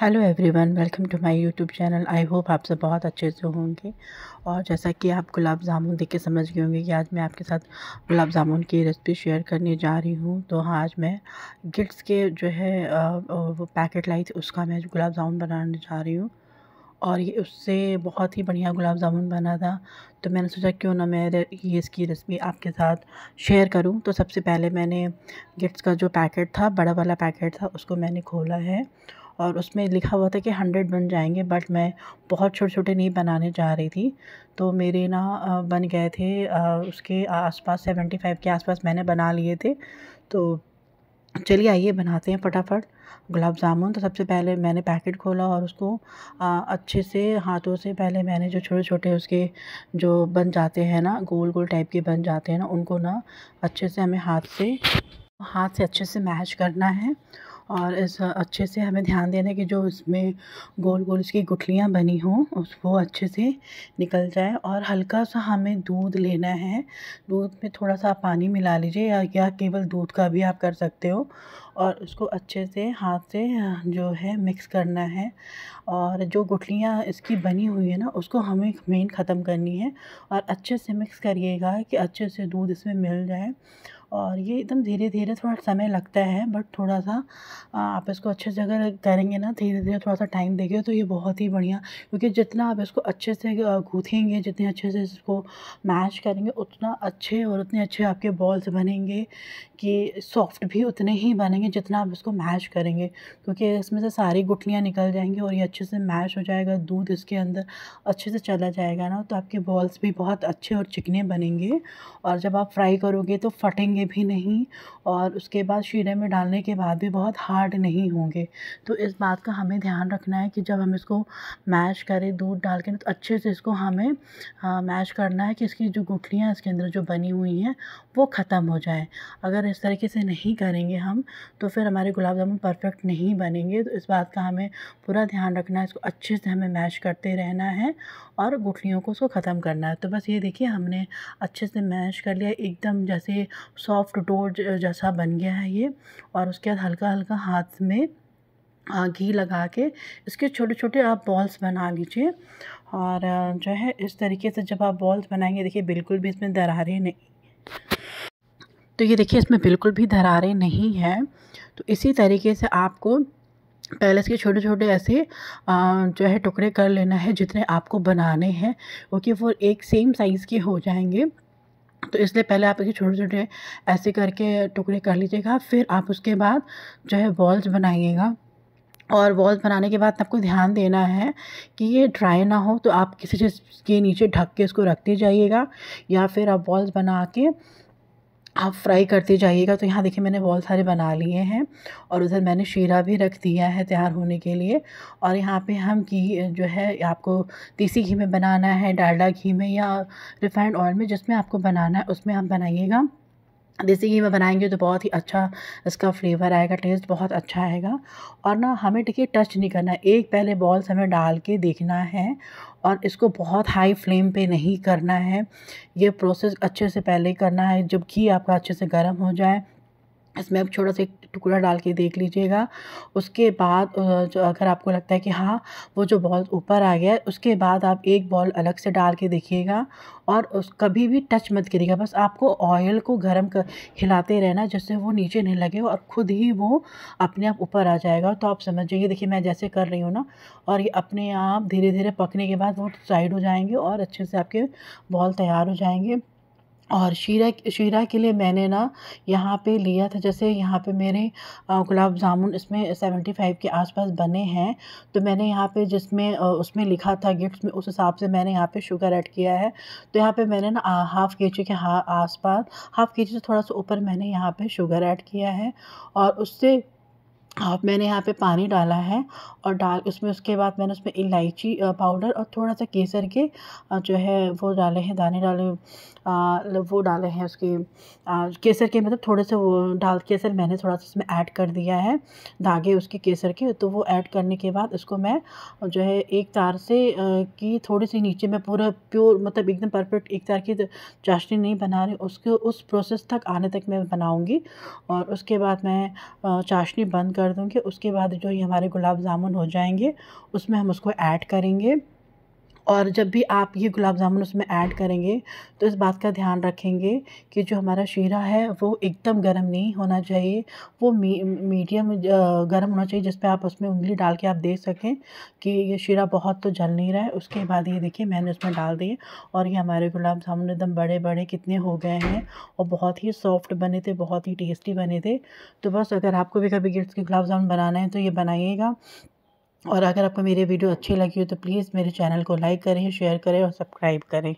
hello everyone welcome to my YouTube channel I hope आप सब बहुत अच्छे से होंगे और जैसा कि आप गुलाब जामुन देख के समझ गए होंगे कि आज मैं आपके साथ गुलाब जामुन की रेसिपी शेयर करने जा रही हूँ तो हाँ आज मैं गिट्स के जो है वो पैकेट लाई थी उसका मैं गुलाब जामुन बनाने जा रही हूँ और ये उससे बहुत ही बढ़िया गुलाब जामुन बना था तो मैंने सोचा क्यों ना मैं ये इसकी रेसिपी आपके साथ शेयर करूं तो सबसे पहले मैंने गिट्स का जो पैकेट था बड़ा वाला पैकेट था उसको मैंने खोला है और उसमें लिखा हुआ था कि हंड्रेड बन जाएंगे बट मैं बहुत छोटे छोटे नहीं बनाने जा रही थी तो मेरे ना बन गए थे उसके आसपास सेवेंटी फाइव के आसपास मैंने बना लिए थे तो चलिए आइए बनाते हैं फटाफट गुलाब जामुन तो सबसे पहले मैंने पैकेट खोला और उसको आ, अच्छे से हाथों से पहले मैंने जो छोटे छोटे उसके जो बन जाते हैं ना गोल गोल टाइप के बन जाते हैं ना उनको ना अच्छे से हमें हाथ से हाथ से अच्छे से मैश करना है और इस अच्छे से हमें ध्यान देना है कि जो इसमें गोल गोल इसकी गुठलियाँ बनी हों उस वो अच्छे से निकल जाए और हल्का सा हमें दूध लेना है दूध में थोड़ा सा पानी मिला लीजिए या, या केवल दूध का भी आप कर सकते हो और उसको अच्छे से हाथ से जो है मिक्स करना है और जो गुठलियाँ इसकी बनी हुई है ना उसको हमें मेन ख़त्म करनी है और अच्छे से मिक्स करिएगा कि अच्छे से दूध इसमें मिल जाए और ये एकदम धीरे धीरे थोड़ा समय लगता है बट थोड़ा सा आप इसको अच्छे से अगर करेंगे ना धीरे धीरे थोड़ा सा टाइम देंगे तो ये बहुत ही बढ़िया क्योंकि जितना आप इसको अच्छे से गूँथेंगे जितने अच्छे से इसको मैश करेंगे उतना अच्छे और उतने अच्छे आपके बॉल्स बनेंगे कि सॉफ्ट भी उतने ही बनेंगे जितना आप इसको मैश करेंगे क्योंकि इसमें से सारी गुटलियाँ निकल जाएंगी और ये अच्छे से मैश हो जाएगा दूध इसके अंदर अच्छे से चला जाएगा ना तो आपके बॉल्स भी बहुत अच्छे और चिकने बनेंगे और जब आप फ्राई करोगे तो फटेंगे फटेंगे भी नहीं और उसके बाद शीरे में डालने के बाद भी बहुत हार्ड नहीं होंगे तो इस बात का हमें ध्यान रखना है कि जब हम इसको मैश करें दूध डाल के तो अच्छे से इसको हमें आ, मैश करना है कि इसकी जो गुठलियाँ इसके अंदर जो बनी हुई हैं वो ख़त्म हो जाए अगर इस तरीके से नहीं करेंगे हम तो फिर हमारे गुलाब जामुन परफेक्ट नहीं बनेंगे तो इस बात का हमें पूरा ध्यान रखना है इसको अच्छे से हमें मैश करते रहना है और गुठलियों को उसको ख़त्म करना है तो बस ये देखिए हमने अच्छे से मैश कर लिया एकदम जैसे सॉफ्ट डो जैसा बन गया है ये और उसके बाद हल्का हल्का हाथ में घी लगा के इसके छोटे छोटे आप बॉल्स बना लीजिए और जो है इस तरीके से जब आप बॉल्स बनाएंगे देखिए बिल्कुल भी इसमें दरारें नहीं तो ये देखिए इसमें बिल्कुल भी दरारें नहीं हैं तो इसी तरीके से आपको पहले इसके छोटे छोटे ऐसे जो है टुकड़े कर लेना है जितने आपको बनाने हैं क्योंकि वो एक सेम साइज़ के हो जाएंगे तो इसलिए पहले आप इसके छोटे छोटे ऐसे करके टुकड़े कर लीजिएगा फिर आप उसके बाद जो है बॉल्स बनाइएगा और बॉल्स बनाने के बाद आपको ध्यान देना है कि ये ड्राई ना हो तो आप किसी चीज़ के नीचे ढक के इसको रखते जाइएगा या फिर आप बॉल्स बना के आप फ्राई करते जाइएगा तो यहाँ देखिए मैंने बहुत सारे बना लिए हैं और उधर मैंने शीरा भी रख दिया है तैयार होने के लिए और यहाँ पे हम घी जो है आपको देसी घी में बनाना है डालडा घी में या रिफ़ाइंड ऑयल में जिसमें आपको बनाना है उसमें आप बनाइएगा देसी घी में बनाएंगे तो बहुत ही अच्छा इसका फ्लेवर आएगा टेस्ट बहुत अच्छा आएगा और ना हमें टिके टच नहीं करना एक पहले बॉल्स हमें डाल के देखना है और इसको बहुत हाई फ्लेम पे नहीं करना है ये प्रोसेस अच्छे से पहले करना है जब घी आपका अच्छे से गर्म हो जाए इसमें आप छोटा सा एक टुकड़ा डाल के देख लीजिएगा उसके बाद जो अगर आपको लगता है कि हाँ वो जो बॉल ऊपर आ गया है उसके बाद आप एक बॉल अलग से डाल के देखिएगा और उस कभी भी टच मत करिएगा बस आपको ऑयल को गर्म कर हिलाते रहना जिससे वो नीचे नहीं लगे और ख़ुद ही वो अपने आप ऊपर आ जाएगा तो आप समझ जाइए देखिए मैं जैसे कर रही हूँ ना और ये अपने आप धीरे धीरे पकने के बाद वो साइड हो जाएंगे और अच्छे से आपके बॉल तैयार हो जाएंगे और शीरा शीरा के लिए मैंने ना यहाँ पे लिया था जैसे यहाँ पे मेरे गुलाब जामुन इसमें सेवेंटी फाइव के आसपास बने हैं तो मैंने यहाँ पे जिसमें उसमें लिखा था गिफ्ट्स में उस हिसाब से मैंने यहाँ पे शुगर ऐड किया है तो यहाँ पे मैंने ना हाफ़ के जी के आस पास हाफ़ के जी से थोड़ा सा ऊपर मैंने यहाँ पर शुगर ऐड किया है और उससे अब मैंने यहाँ पे पानी डाला है और डाल उसमें उसके बाद मैंने उसमें इलायची पाउडर और थोड़ा सा केसर के जो है वो डाले हैं दाने डाले वो डाले हैं उसके केसर के मतलब थोड़े से वो डाल केसर मैंने थोड़ा सा उसमें ऐड कर दिया है धागे उसके केसर के तो वो ऐड करने के बाद उसको मैं जो है एक तार से कि थोड़ी सी नीचे मैं पूरा प्योर मतलब एकदम परफेक्ट एक तार की चाशनी नहीं बना रही उसके उस प्रोसेस तक आने तक मैं बनाऊँगी और उसके बाद मैं चाशनी बंद कर कर दूँगी उसके बाद जो ये हमारे गुलाब जामुन हो जाएंगे उसमें हम उसको ऐड करेंगे और जब भी आप ये गुलाब जामुन उसमें ऐड करेंगे तो इस बात का ध्यान रखेंगे कि जो हमारा शीरा है वो एकदम गर्म नहीं होना चाहिए वो मी, मीडियम गर्म होना चाहिए जिस पर आप उसमें उंगली डाल के आप देख सकें कि ये शीरा बहुत तो जल नहीं रहा है उसके बाद ये देखिए मैंने उसमें डाल दिए और ये हमारे गुलाब जामुन एकदम बड़े बड़े कितने हो गए हैं और बहुत ही सॉफ्ट बने थे बहुत ही टेस्टी बने थे तो बस अगर आपको भी कभी गिफ्ट के गुलाब जामुन बनाना है तो ये बनाइएगा और अगर आपको मेरी वीडियो अच्छी लगी हो तो प्लीज़ मेरे चैनल को लाइक करें शेयर करें और सब्सक्राइब करें